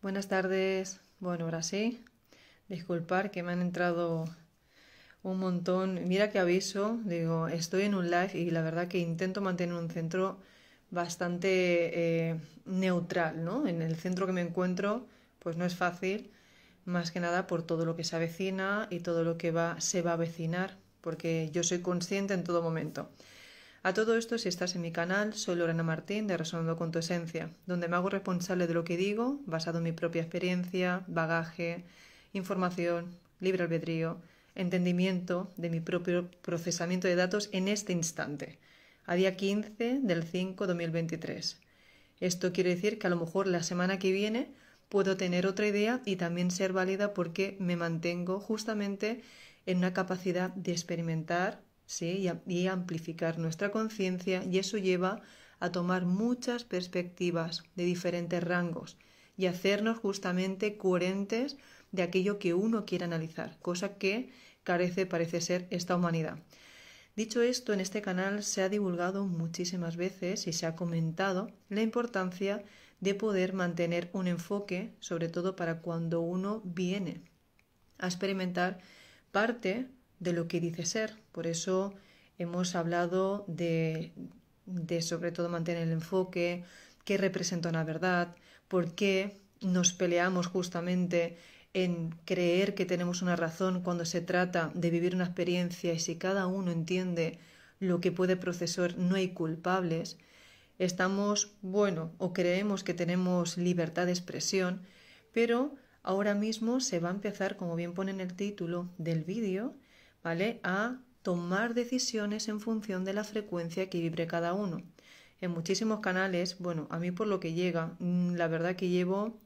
Buenas tardes. Bueno, ahora sí. Disculpar que me han entrado un montón. Mira que aviso, digo, estoy en un live y la verdad que intento mantener un centro bastante eh, neutral, ¿no? En el centro que me encuentro, pues no es fácil, más que nada por todo lo que se avecina y todo lo que va, se va a avecinar, porque yo soy consciente en todo momento. A todo esto, si estás en mi canal, soy Lorena Martín de Resonando con tu Esencia, donde me hago responsable de lo que digo, basado en mi propia experiencia, bagaje, información, libre albedrío, entendimiento de mi propio procesamiento de datos en este instante, a día 15 del 5 de 2023. Esto quiere decir que a lo mejor la semana que viene puedo tener otra idea y también ser válida porque me mantengo justamente en una capacidad de experimentar y, amplificar nuestra conciencia y eso lleva a tomar muchas perspectivas de diferentes rangos y hacernos justamente coherentes de aquello que uno quiere analizar, cosa que carece, parece ser, esta humanidad. Dicho esto, en este canal se ha divulgado muchísimas veces y se ha comentado la importancia de poder mantener un enfoque, sobre todo para cuando uno viene a experimentar parte de lo que dice ser. Por eso hemos hablado de, de sobre todo mantener el enfoque, qué representa una verdad, por qué nos peleamos justamente en creer que tenemos una razón cuando se trata de vivir una experiencia y si cada uno entiende lo que puede procesar, no hay culpables, estamos, bueno, o creemos que tenemos libertad de expresión, pero ahora mismo se va a empezar, como bien pone en el título del vídeo, a tomar decisiones en función de la frecuencia que vibre cada uno. En muchísimos canales, bueno, a mí por lo que llega, mm, la verdad que llevo,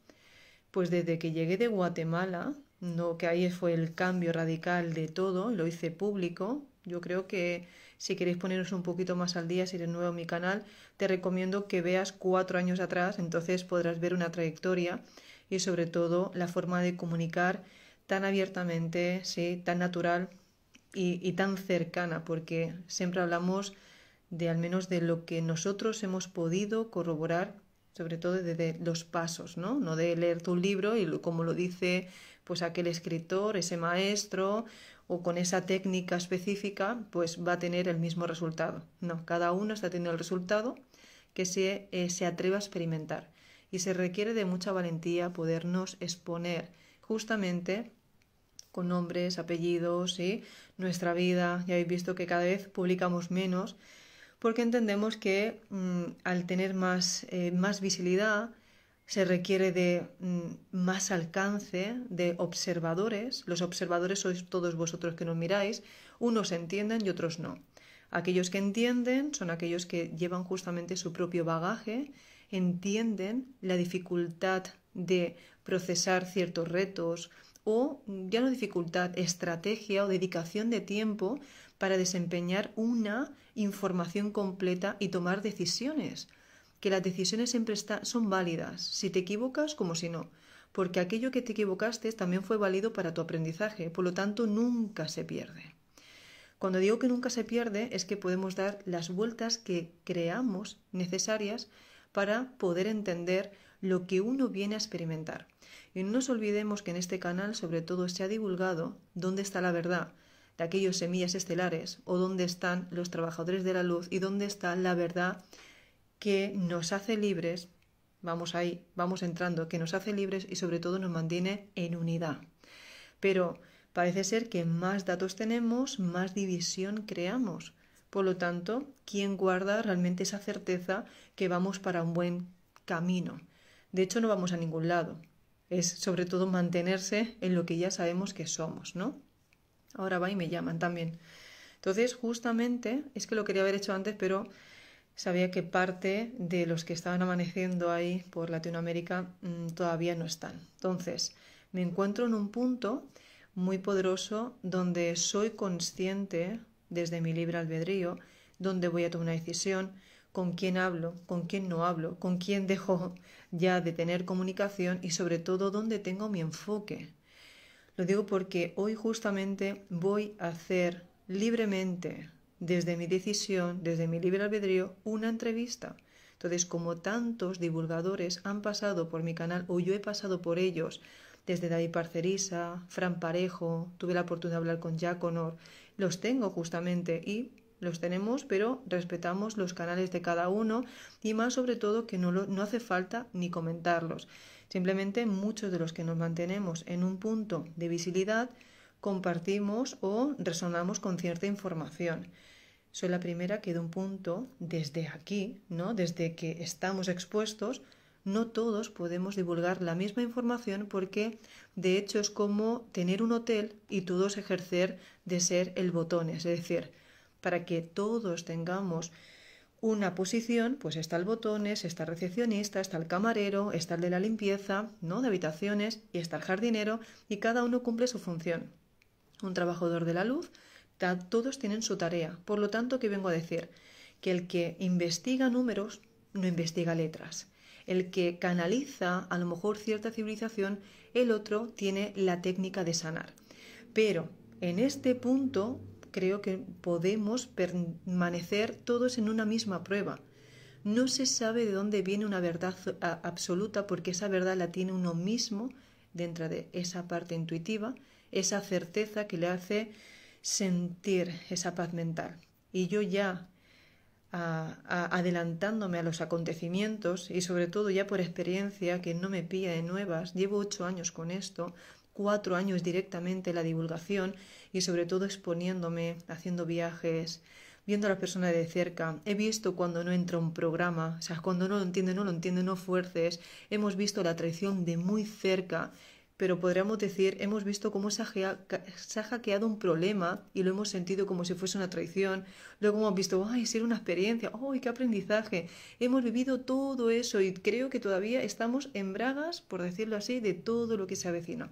pues desde que llegué de Guatemala, no que ahí fue el cambio radical de todo, lo hice público. Yo creo que si queréis poneros un poquito más al día, si eres nuevo mi canal, te recomiendo que veas cuatro años atrás, entonces podrás ver una trayectoria y sobre todo la forma de comunicar tan abiertamente, sí, tan natural, y, tan cercana, porque siempre hablamos de al menos de lo que nosotros hemos podido corroborar, sobre todo desde los pasos, ¿no? No de leer tu libro y como lo dice pues aquel escritor, ese maestro o con esa técnica específica, pues va a tener el mismo resultado. No, cada uno está teniendo el resultado que se, eh, se atreva a experimentar. Y se requiere de mucha valentía podernos exponer justamente con nombres, apellidos, y ¿sí? nuestra vida. Ya habéis visto que cada vez publicamos menos porque entendemos que mm, al tener más, eh, más visibilidad se requiere de mm, más alcance de observadores. Los observadores sois todos vosotros que nos miráis. Unos entienden y otros no. Aquellos que entienden son aquellos que llevan justamente su propio bagaje, entienden la dificultad de procesar ciertos retos, o ya no dificultad, estrategia o dedicación de tiempo para desempeñar una información completa y tomar decisiones. Que las decisiones siempre son válidas, si te equivocas como si no, porque aquello que te equivocaste también fue válido para tu aprendizaje, por lo tanto nunca se pierde. Cuando digo que nunca se pierde es que podemos dar las vueltas que creamos necesarias para poder entender lo que uno viene a experimentar. Y no nos olvidemos que en este canal sobre todo se ha divulgado dónde está la verdad de aquellos semillas estelares o dónde están los trabajadores de la luz y dónde está la verdad que nos hace libres, vamos ahí, vamos entrando, que nos hace libres y sobre todo nos mantiene en unidad. Pero parece ser que más datos tenemos, más división creamos. Por lo tanto, ¿quién guarda realmente esa certeza que vamos para un buen camino? De hecho, no vamos a ningún lado. Es sobre todo mantenerse en lo que ya sabemos que somos, ¿no? Ahora va y me llaman también. Entonces, justamente, es que lo quería haber hecho antes, pero sabía que parte de los que estaban amaneciendo ahí por Latinoamérica mm, todavía no están. Entonces, me encuentro en un punto muy poderoso donde soy consciente desde mi libre albedrío, donde voy a tomar una decisión, con quién hablo, con quién no hablo, con quién dejo ya de tener comunicación y sobre todo dónde tengo mi enfoque. Lo digo porque hoy justamente voy a hacer libremente, desde mi decisión, desde mi libre albedrío, una entrevista. Entonces, como tantos divulgadores han pasado por mi canal o yo he pasado por ellos, desde David Parcerisa, Fran Parejo, tuve la oportunidad de hablar con Jack Honor, los tengo justamente y los tenemos, pero respetamos los canales de cada uno y más sobre todo que no, no hace falta ni comentarlos. Simplemente muchos de los que nos mantenemos en un punto de visibilidad compartimos o resonamos con cierta información. Soy la primera que de un punto, desde aquí, ¿no? desde que estamos expuestos, no todos podemos divulgar la misma información porque de hecho es como tener un hotel y todos ejercer de ser el botón, es decir, para que todos tengamos una posición, pues está el botones, está el recepcionista, está el camarero, está el de la limpieza, ¿no? De habitaciones y está el jardinero y cada uno cumple su función. Un trabajador de la luz, todos tienen su tarea. Por lo tanto, ¿qué vengo a decir? Que el que investiga números no investiga letras. El que canaliza a lo mejor cierta civilización, el otro tiene la técnica de sanar. Pero en este punto creo que podemos permanecer todos en una misma prueba. No se sabe de dónde viene una verdad absoluta porque esa verdad la tiene uno mismo dentro de esa parte intuitiva, esa certeza que le hace sentir esa paz mental. Y yo ya adelantándome a los acontecimientos y sobre todo ya por experiencia que no me pilla de nuevas, llevo ocho años con esto, cuatro años directamente la divulgación y sobre todo exponiéndome, haciendo viajes, viendo a la persona de cerca. He visto cuando no entra un programa, o sea, cuando no lo entiende, no lo entiende, no fuerces. Hemos visto la traición de muy cerca pero podríamos decir, hemos visto cómo se ha, hackeado un problema y lo hemos sentido como si fuese una traición. Luego hemos visto, ay, si era una experiencia, ay, qué aprendizaje. Hemos vivido todo eso y creo que todavía estamos en bragas, por decirlo así, de todo lo que se avecina.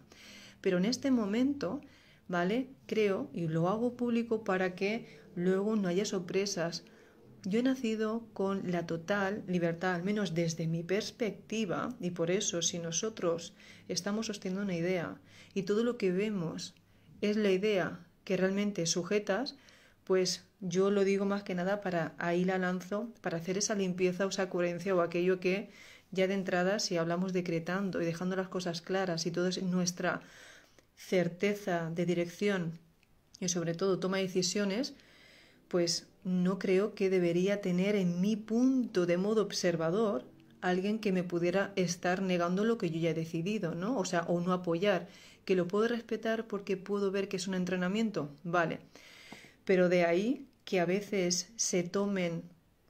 Pero en este momento, ¿vale? Creo, y lo hago público para que luego no haya sorpresas, yo he nacido con la total libertad, al menos desde mi perspectiva, y por eso si nosotros estamos sosteniendo una idea y todo lo que vemos es la idea que realmente sujetas, pues yo lo digo más que nada para ahí la lanzo, para hacer esa limpieza o esa coherencia o aquello que ya de entrada si hablamos decretando y dejando las cosas claras y toda nuestra certeza de dirección y sobre todo toma decisiones, pues no creo que debería tener en mi punto de modo observador alguien que me pudiera estar negando lo que yo ya he decidido, ¿no? O sea, o no apoyar, que lo puedo respetar porque puedo ver que es un entrenamiento, vale. Pero de ahí que a veces se tomen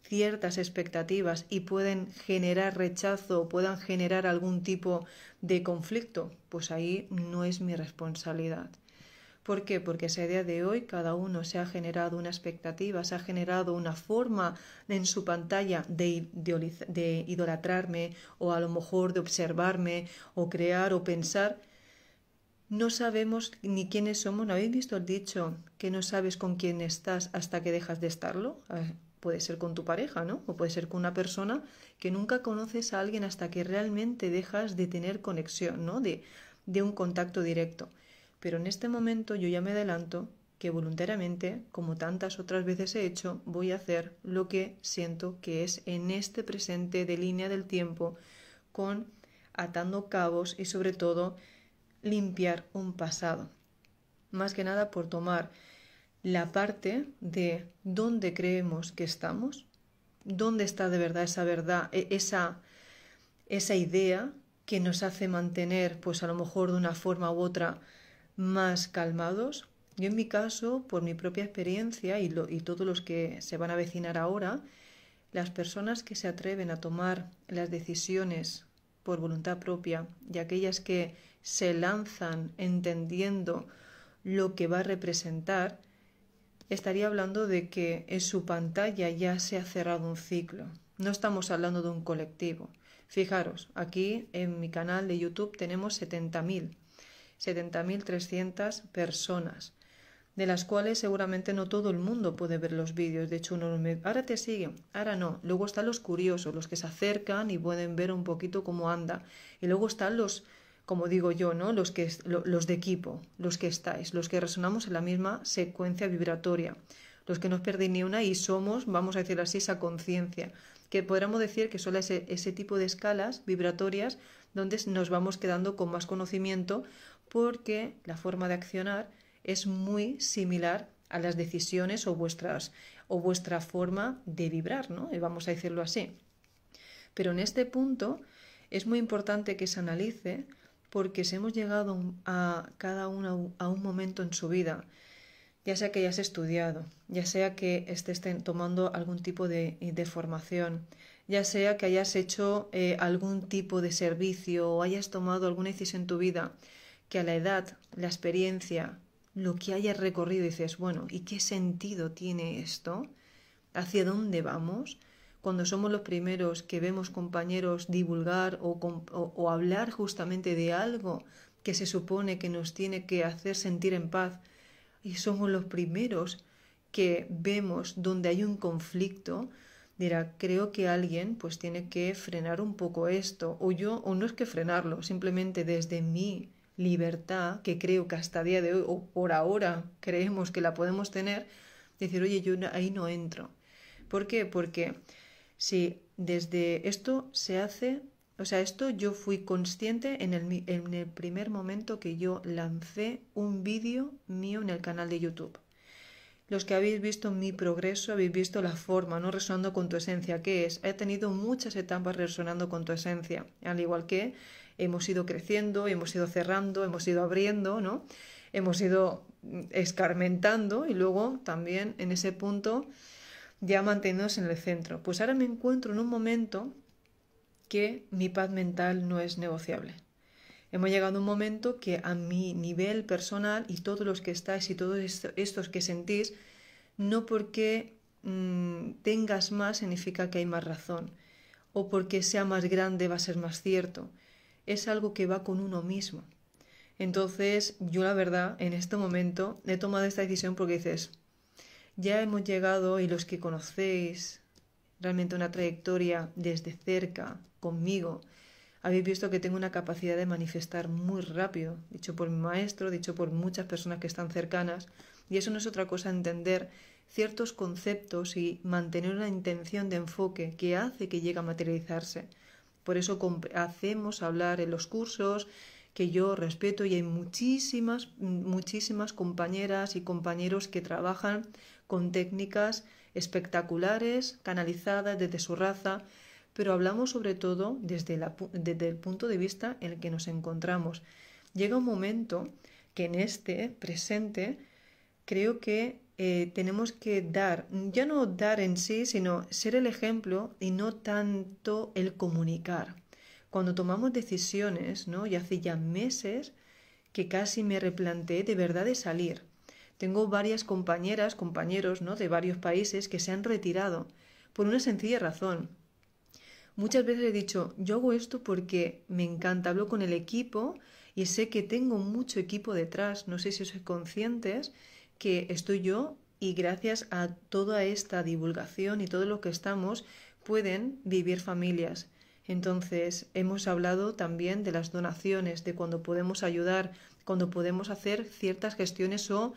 ciertas expectativas y pueden generar rechazo o puedan generar algún tipo de conflicto, pues ahí no es mi responsabilidad. ¿Por qué? Porque esa idea de hoy cada uno se ha generado una expectativa, se ha generado una forma en su pantalla de, idolatrarme o a lo mejor de observarme o crear o pensar. No sabemos ni quiénes somos. ¿No habéis visto el dicho que no sabes con quién estás hasta que dejas de estarlo? Puede ser con tu pareja, ¿no? O puede ser con una persona que nunca conoces a alguien hasta que realmente dejas de tener conexión, ¿no? de un contacto directo. Pero en este momento yo ya me adelanto que voluntariamente, como tantas otras veces he hecho, voy a hacer lo que siento que es en este presente de línea del tiempo, con atando cabos y sobre todo limpiar un pasado. Más que nada por tomar la parte de dónde creemos que estamos, dónde está de verdad esa verdad, e-, esa, esa idea que nos hace mantener, pues a lo mejor de una forma u otra, más calmados. Yo en mi caso, por mi propia experiencia y, todos los que se van a vecinar ahora, las personas que se atreven a tomar las decisiones por voluntad propia y aquellas que se lanzan entendiendo lo que va a representar, estaría hablando de que en su pantalla ya se ha cerrado un ciclo. No estamos hablando de un colectivo. Fijaros, aquí en mi canal de YouTube tenemos 70.000 70.300 personas, de las cuales seguramente no todo el mundo puede ver los vídeos. De hecho, uno me... ahora te siguen, ahora no. Luego están los curiosos, los que se acercan y pueden ver un poquito cómo anda. Y luego están los, como digo yo, ¿no? los, que, los de equipo, los que estáis, los que resonamos en la misma secuencia vibratoria, los que no os perdéis ni una y somos, vamos a decir así, esa conciencia, que podríamos decir que son ese, ese tipo de escalas vibratorias donde nos vamos quedando con más conocimiento porque la forma de accionar es muy similar a las decisiones o, vuestras, o vuestra forma de vibrar, ¿no? Eh, vamos a decirlo así. Pero en este punto es muy importante que se analice porque si hemos llegado a cada uno a un momento en su vida, ya sea que hayas estudiado, ya sea que estés tomando algún tipo de, formación, ya sea que hayas hecho eh, algún tipo de servicio o hayas tomado alguna decisión en tu vida, que a la edad, la experiencia, lo que hayas recorrido, dices, bueno, ¿y qué sentido tiene esto? ¿Hacia dónde vamos? Cuando somos los primeros que vemos compañeros divulgar o, hablar justamente de algo que se supone que nos tiene que hacer sentir en paz, y somos los primeros que vemos donde hay un conflicto, dirá, creo que alguien pues tiene que frenar un poco esto, o yo, o no es que frenarlo, simplemente desde mí libertad, que creo que hasta día de hoy, o por ahora creemos que la podemos tener, decir, oye, yo ahí no entro. ¿Por qué? Porque si desde esto se hace, o sea, esto yo fui consciente en el, en el primer momento que yo lancé un vídeo mío en el canal de YouTube los que habéis visto mi progreso, habéis visto la forma, no resonando con tu esencia, ¿qué es, he tenido muchas etapas resonando con tu esencia, al igual que hemos ido creciendo, hemos ido cerrando, hemos ido abriendo, ¿no? Hemos ido mm, escarmentando y luego también en ese punto ya manteniéndonos en el centro. Pues ahora me encuentro en un momento que mi paz mental no es negociable. Hemos llegado a un momento que a mi nivel personal y todos los que estáis y todos estos que sentís, no porque mm, tengas más significa que hay más razón o porque sea más grande va a ser más cierto. Es algo que va con uno mismo. Entonces, yo la verdad, en este momento, he tomado esta decisión porque dices, ya hemos llegado y los que conocéis realmente una trayectoria desde cerca conmigo, habéis visto que tengo una capacidad de manifestar muy rápido, dicho por mi maestro, dicho por muchas personas que están cercanas, y eso no es otra cosa entender ciertos conceptos y mantener una intención de enfoque que hace que llegue a materializarse. Por eso hacemos hablar en los cursos que yo respeto y hay muchísimas, muchísimas compañeras y compañeros que trabajan con técnicas espectaculares, canalizadas desde su raza, pero hablamos sobre todo desde, el punto de vista en el que nos encontramos. Llega un momento que en este presente creo que eh, tenemos que dar, ya no dar en sí, sino ser el ejemplo y no tanto el comunicar. Cuando tomamos decisiones, ¿no? Y hace ya meses que casi me replanteé de verdad de salir. Tengo varias compañeras, compañeros, ¿no? De varios países que se han retirado por una sencilla razón. Muchas veces he dicho, yo hago esto porque me encanta, hablo con el equipo y sé que tengo mucho equipo detrás, no sé si soy conscientes que estoy yo y gracias a toda esta divulgación y todo lo que estamos pueden vivir familias. Entonces, hemos hablado también de las donaciones, de cuando podemos ayudar, cuando podemos hacer ciertas gestiones o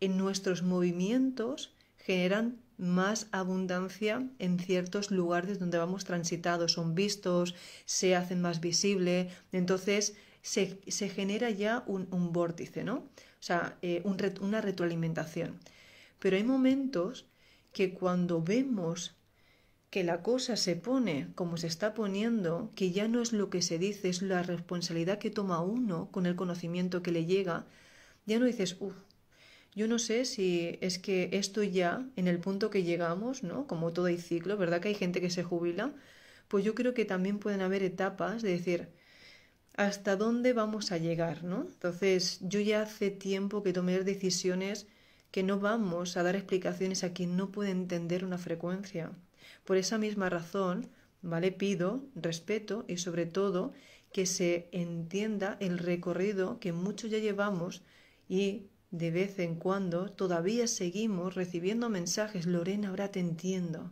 en nuestros movimientos generan más abundancia en ciertos lugares donde vamos transitados, son vistos, se hacen más visibles entonces se, genera ya un, vórtice, ¿no? O sea, eh, una retroalimentación. Pero hay momentos que cuando vemos que la cosa se pone como se está poniendo, que ya no es lo que se dice, es la responsabilidad que toma uno con el conocimiento que le llega, ya no dices, uff, yo no sé si es que esto ya, en el punto que llegamos, ¿no? Como todo hay ciclo, ¿verdad? Que hay gente que se jubila. Pues yo creo que también pueden haber etapas de decir, ¿hasta dónde vamos a llegar, ¿no? Entonces, yo ya hace tiempo que tomé decisiones que no vamos a dar explicaciones a quien no puede entender una frecuencia. Por esa misma razón, ¿vale? Pido respeto y sobre todo que se entienda el recorrido que muchos ya llevamos y de vez en cuando todavía seguimos recibiendo mensajes, Lorena, ahora te entiendo.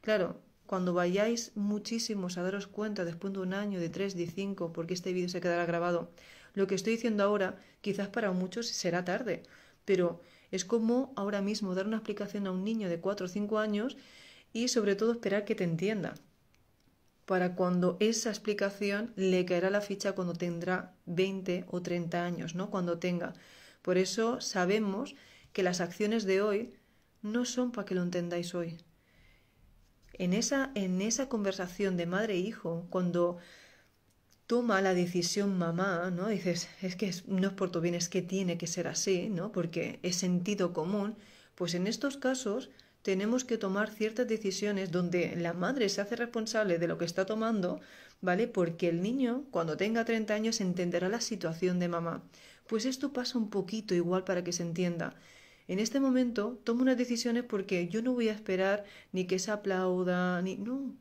Claro, cuando vayáis muchísimos a daros cuenta después de un año, de tres, de cinco, porque este vídeo se quedará grabado, lo que estoy diciendo ahora quizás para muchos será tarde, pero es como ahora mismo dar una explicación a un niño de cuatro o cinco años y sobre todo esperar que te entienda para cuando esa explicación le caerá la ficha cuando tendrá 20 o 30 años, ¿no? Cuando tenga por eso sabemos que las acciones de hoy no son para que lo entendáis hoy. En esa, en esa conversación de madre e hijo, cuando toma la decisión mamá, ¿no? Dices, es que no es por tu bien, es que tiene que ser así, ¿no? Porque es sentido común. Pues en estos casos tenemos que tomar ciertas decisiones donde la madre se hace responsable de lo que está tomando, ¿vale? Porque el niño, cuando tenga 30 años, entenderá la situación de mamá. Pues esto pasa un poquito igual para que se entienda. En este momento tomo unas decisiones porque yo no voy a esperar ni que se aplauda, ni... No.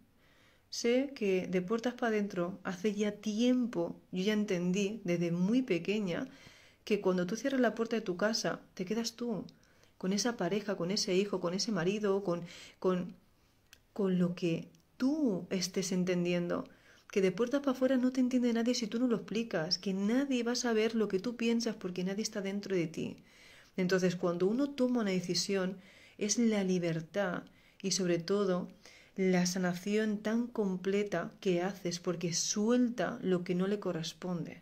Sé que de puertas para adentro, hace ya tiempo, yo ya entendí desde muy pequeña que cuando tú cierras la puerta de tu casa, te quedas tú, con esa pareja, con ese hijo, con ese marido, con, con, con lo que tú estés entendiendo que de puertas para afuera no te entiende nadie si tú no lo explicas, que nadie va a saber lo que tú piensas porque nadie está dentro de ti. Entonces, cuando uno toma una decisión, es la libertad y sobre todo la sanación tan completa que haces porque suelta lo que no le corresponde.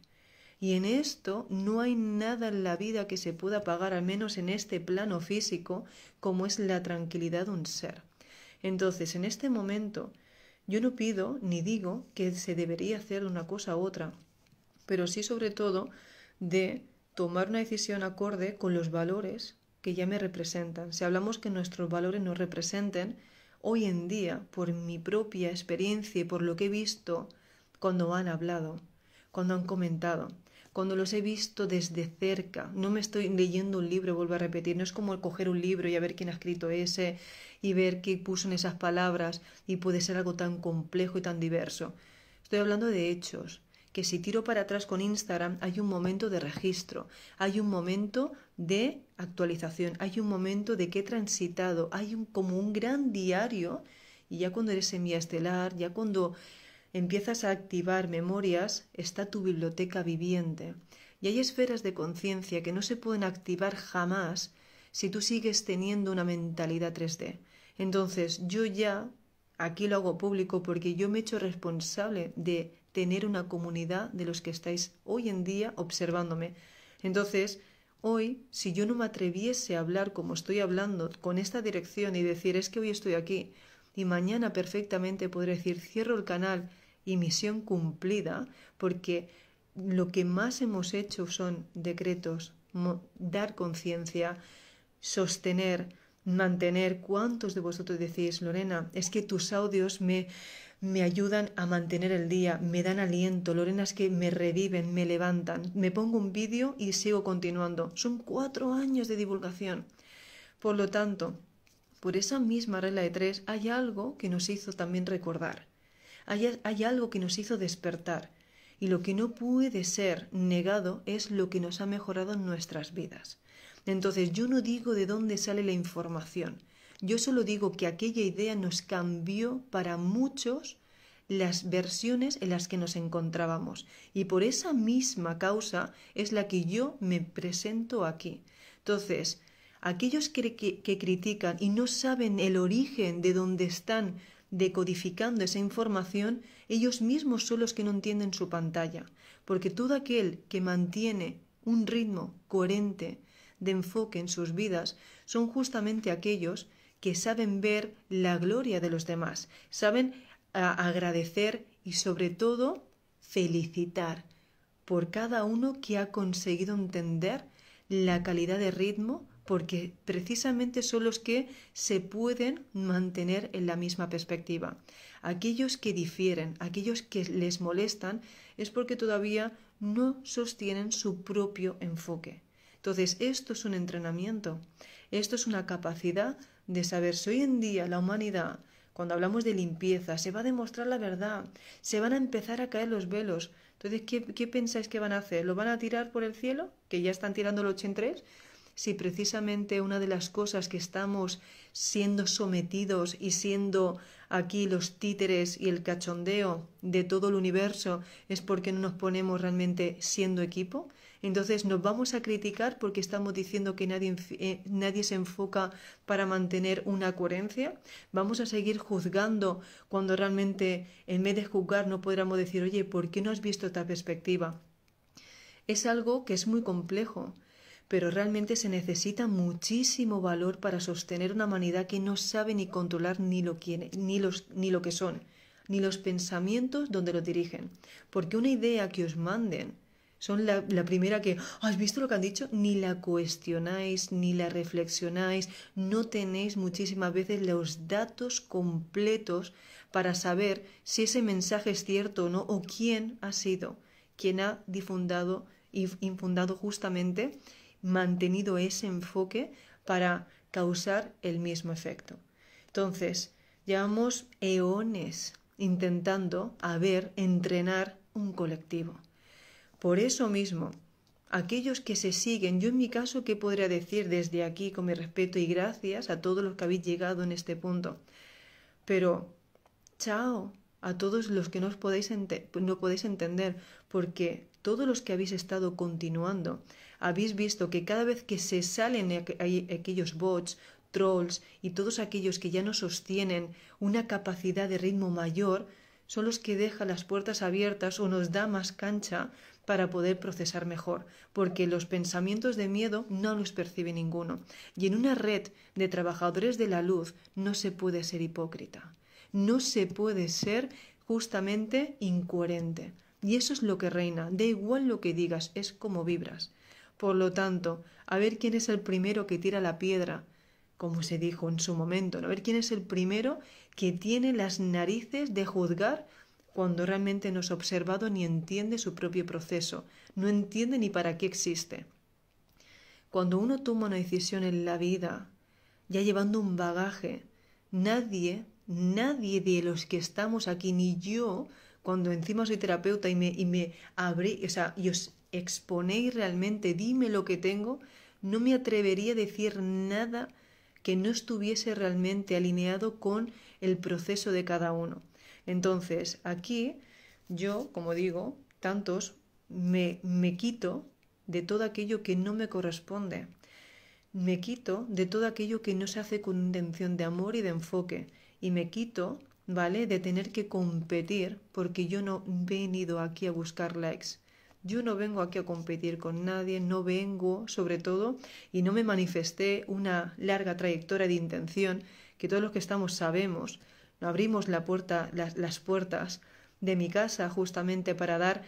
Y en esto no hay nada en la vida que se pueda pagar, al menos en este plano físico, como es la tranquilidad de un ser. Entonces, en este momento, yo no pido ni digo que se debería hacer una cosa u otra, pero sí sobre todo de tomar una decisión acorde con los valores que ya me representan. Si hablamos que nuestros valores nos representen, hoy en día, por mi propia experiencia y por lo que he visto, cuando han hablado, cuando han comentado, cuando los he visto desde cerca. No me estoy leyendo un libro, vuelvo a repetir, no es como el coger un libro y a ver quién ha escrito ese y ver qué puso en esas palabras y puede ser algo tan complejo y tan diverso. Estoy hablando de hechos, que si tiro para atrás con Instagram hay un momento de registro, hay un momento de actualización, hay un momento de que he transitado, hay un, como un gran diario y ya cuando eres estelar ya cuando empiezas a activar memorias, está tu biblioteca viviente. Y hay esferas de conciencia que no se pueden activar jamás si tú sigues teniendo una mentalidad 3D. Entonces, yo ya aquí lo hago público porque yo me he hecho responsable de tener una comunidad de los que estáis hoy en día observándome. Entonces, hoy, si yo no me atreviese a hablar como estoy hablando, con esta dirección y decir es que hoy estoy aquí, y mañana perfectamente podré decir cierro el canal y misión cumplida, porque lo que más hemos hecho son decretos, dar conciencia, sostener, mantener. ¿Cuántos de vosotros decís, Lorena, es que tus audios me, me ayudan a mantener el día, me dan aliento, Lorena es que me reviven, me levantan, me pongo un vídeo y sigo continuando. Son cuatro años de divulgación. Por lo tanto, por esa misma regla de tres hay algo que nos hizo también recordar hay, algo que nos hizo despertar y lo que no puede ser negado es lo que nos ha mejorado en nuestras vidas. Entonces yo no digo de dónde sale la información, yo solo digo que aquella idea nos cambió para muchos las versiones en las que nos encontrábamos y por esa misma causa es la que yo me presento aquí. Entonces, aquellos que critican y no saben el origen de dónde están decodificando esa información, ellos mismos son los que no entienden su pantalla, porque todo aquel que mantiene un ritmo coherente de enfoque en sus vidas son justamente aquellos que saben ver la gloria de los demás, saben agradecer y sobre todo felicitar por cada uno que ha conseguido entender la calidad de ritmo, porque precisamente son los que se pueden mantener en la misma perspectiva. Aquellos que difieren, aquellos que les molestan, es porque todavía no sostienen su propio enfoque. Entonces, esto es un entrenamiento, esto es una capacidad de saber si hoy en día la humanidad, cuando hablamos de limpieza, se va a demostrar la verdad, se van a empezar a caer los velos. Entonces, ¿qué, qué pensáis que van a hacer? ¿Lo van a tirar por el cielo? Que ya están tirando el 83 si precisamente una de las cosas que estamos siendo sometidos y siendo aquí los títeres y el cachondeo de todo el universo es porque no nos ponemos realmente siendo equipo? Entonces nos vamos a criticar porque estamos diciendo que nadie, eh, se enfoca para mantener una coherencia. Vamos a seguir juzgando cuando realmente en vez de juzgar no podríamos decir, oye, ¿por qué no has visto esta perspectiva? Es algo que es muy complejo pero realmente se necesita muchísimo valor para sostener una humanidad que no sabe ni controlar ni lo, ni, los, ni lo que son, ni los pensamientos donde lo dirigen. Porque una idea que os manden son la, primera que, ¿has visto lo que han dicho? Ni la cuestionáis, ni la reflexionáis, no tenéis muchísimas veces los datos completos para saber si ese mensaje es cierto o no, o quién ha sido, quién ha difundado y infundado justamente mantenido ese enfoque para causar el mismo efecto. Entonces, llevamos eones intentando haber, entrenar un colectivo. Por eso mismo, aquellos que se siguen, yo en mi caso, ¿qué podría decir desde aquí con mi respeto y gracias a todos los que habéis llegado en este punto? Pero, chao, a todos los que no, podéis no podéis entender, porque todos los que habéis estado continuando, habéis visto que cada vez que se salen aquellos bots, trolls y todos aquellos que ya no sostienen una capacidad de ritmo mayor, son los que dejan las puertas abiertas o nos da más cancha para poder procesar mejor, porque los pensamientos de miedo no los percibe ninguno. Y en una red de trabajadores de la luz no se puede ser hipócrita. No se puede ser justamente incoherente. Y eso es lo que reina. Da igual lo que digas, es como vibras. Por lo tanto, a ver quién es el primero que tira la piedra, como se dijo en su momento, a ver quién es el primero que tiene las narices de juzgar cuando realmente no es observado ni entiende su propio proceso, no entiende ni para qué existe. Cuando uno toma una decisión en la vida, ya llevando un bagaje, nadie nadie de los que estamos aquí, ni yo, cuando encima soy terapeuta y me, y me abrí, o sea, y os exponéis realmente, dime lo que tengo, no me atrevería a decir nada que no estuviese realmente alineado con el proceso de cada uno. Entonces, aquí yo, como digo, tantos, me, me quito de todo aquello que no me corresponde. Me quito de todo aquello que no se hace con intención de amor y de enfoque y me quito, ¿vale? De tener que competir porque yo no he venido aquí a buscar likes. Yo no vengo aquí a competir con nadie, no vengo, sobre todo, y no me manifesté una larga trayectoria de intención que todos los que estamos sabemos. No abrimos la puerta, las, puertas de mi casa justamente para dar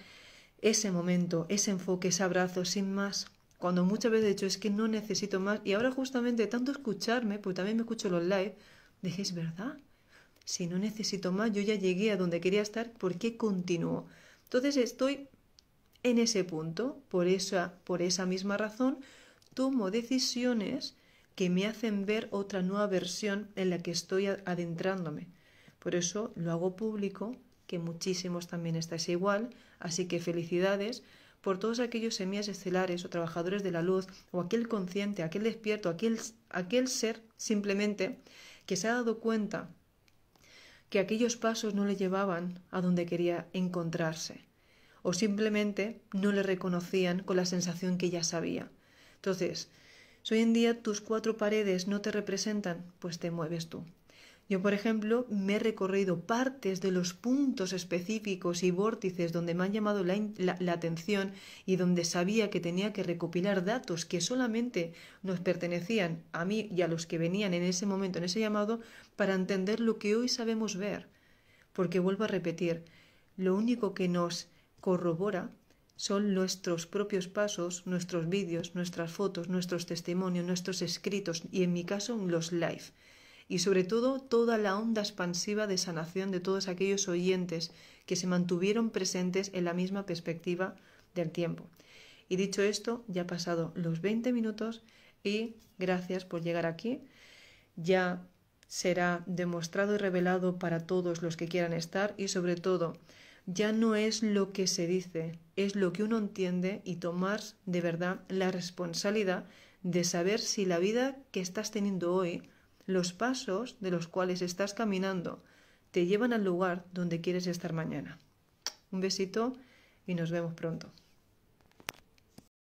ese momento, ese enfoque, ese abrazo, sin más. Cuando muchas veces he dicho es que no necesito más, y ahora justamente tanto escucharme, pues también me escucho los likes. Dije, verdad. Si no necesito más, yo ya llegué a donde quería estar, ¿por qué continúo? Entonces estoy en ese punto, por esa, por esa misma razón, tomo decisiones que me hacen ver otra nueva versión en la que estoy adentrándome. Por eso lo hago público, que muchísimos también estáis igual, así que felicidades por todos aquellos semillas estelares o trabajadores de la luz o aquel consciente, aquel despierto, aquel, aquel ser simplemente que se ha dado cuenta que aquellos pasos no le llevaban a donde quería encontrarse o simplemente no le reconocían con la sensación que ya sabía. Entonces, si hoy en día tus cuatro paredes no te representan, pues te mueves tú. Yo, por ejemplo, me he recorrido partes de los puntos específicos y vórtices donde me han llamado la, atención y donde sabía que tenía que recopilar datos que solamente nos pertenecían a mí y a los que venían en ese momento, en ese llamado, para entender lo que hoy sabemos ver. Porque vuelvo a repetir, lo único que nos corrobora son nuestros propios pasos, nuestros vídeos, nuestras fotos, nuestros testimonios, nuestros escritos y en mi caso los live y sobre todo toda la onda expansiva de sanación de todos aquellos oyentes que se mantuvieron presentes en la misma perspectiva del tiempo. Y dicho esto, ya han pasado los 20 minutos y gracias por llegar aquí. Ya será demostrado y revelado para todos los que quieran estar y sobre todo ya no es lo que se dice, es lo que uno entiende y tomar de verdad la responsabilidad de saber si la vida que estás teniendo hoy los pasos de los cuales estás caminando te llevan al lugar donde quieres estar mañana. Un besito y nos vemos pronto.